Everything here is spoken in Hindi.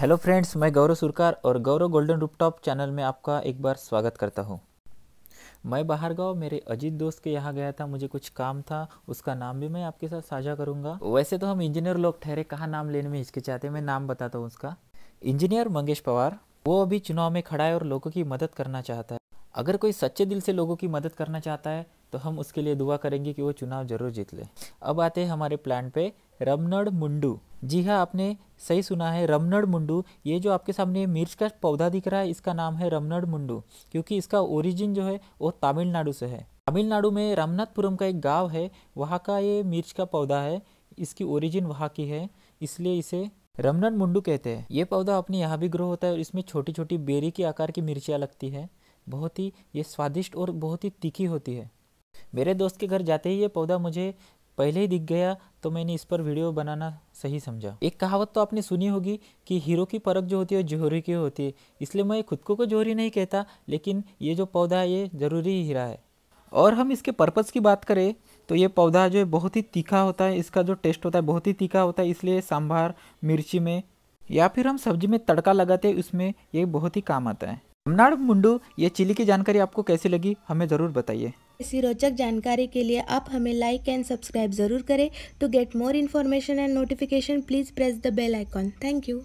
हेलो फ्रेंड्स मैं गौरव सुरकार और गौरव गोल्डन रूपटॉप चैनल में आपका एक बार स्वागत करता हूँ मैं बाहर गाँव मेरे अजीत दोस्त के यहाँ गया था मुझे कुछ काम था उसका नाम भी मैं आपके साथ साझा करूँगा वैसे तो हम इंजीनियर लोग ठहरे कहाँ नाम लेने में हिचकिचाते मैं नाम बताता हूँ उसका इंजीनियर मंगेश पवार वो अभी चुनाव में खड़ा है और लोगों की मदद करना चाहता है अगर कोई सच्चे दिल से लोगों की मदद करना चाहता है तो हम उसके लिए दुआ करेंगे कि वो चुनाव जरूर जीत ले अब आते हैं हमारे प्लान पे रमनड़ मुंडू जी हाँ आपने सही सुना है रमनड़ मुंडू ये जो आपके सामने मिर्च का पौधा दिख रहा है इसका नाम है रमनड़ मुंडू क्योंकि इसका ओरिजिन जो है वो तमिलनाडु से है तमिलनाडु में रामनाथपुरम का एक गाँव है वहाँ का ये मिर्च का पौधा है इसकी ओरिजिन वहाँ की है इसलिए इसे रमनड़ मुंडू कहते हैं ये पौधा अपने यहाँ भी ग्रो होता है और इसमें छोटी छोटी बेरी के आकार की मिर्चियाँ लगती है बहुत ही ये स्वादिष्ट और बहुत ही तीखी होती है मेरे दोस्त के घर जाते ही ये पौधा मुझे पहले ही दिख गया तो मैंने इस पर वीडियो बनाना सही समझा एक कहावत तो आपने सुनी होगी कि हीरो की परख जो होती है जोहरी की होती है इसलिए मैं खुद को को तो जोहरी नहीं कहता लेकिन ये जो पौधा है ये ज़रूरी ही हीरा है और हम इसके पर्पज़ की बात करें तो ये पौधा जो है बहुत ही तीखा होता है इसका जो टेस्ट होता है बहुत ही तीखा होता है इसलिए सांभार मिर्ची में या फिर हम सब्जी में तड़का लगाते उसमें ये बहुत ही काम आता है मनार्ड मुंडू ये चिली की जानकारी आपको कैसी लगी हमें ज़रूर बताइए ऐसी रोचक जानकारी के लिए आप हमें लाइक एंड सब्सक्राइब ज़रूर करें to get more information and notification please press the bell icon thank you